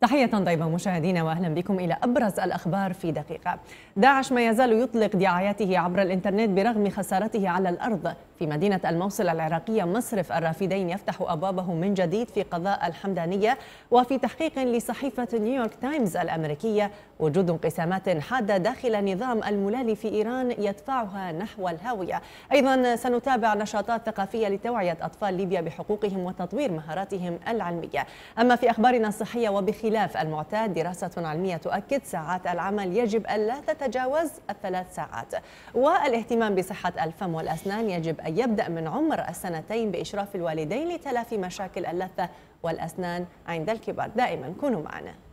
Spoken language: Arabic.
تحية طيبة مشاهدينا واهلا بكم الى ابرز الاخبار في دقيقة. داعش ما يزال يطلق دعاياته عبر الانترنت برغم خسارته على الارض، في مدينة الموصل العراقية مصرف الرافدين يفتح ابوابه من جديد في قضاء الحمدانية، وفي تحقيق لصحيفة نيويورك تايمز الامريكية وجود انقسامات حادة داخل نظام الملال في ايران يدفعها نحو الهاوية. ايضا سنتابع نشاطات ثقافية لتوعية اطفال ليبيا بحقوقهم وتطوير مهاراتهم العلمية. اما في اخبارنا الصحية وبخ خلاف المعتاد دراسة علمية تؤكد ساعات العمل يجب ألا تتجاوز الثلاث ساعات والاهتمام بصحة الفم والأسنان يجب أن يبدأ من عمر السنتين بإشراف الوالدين لتلافي مشاكل اللثة والأسنان عند الكبار دائما كونوا معنا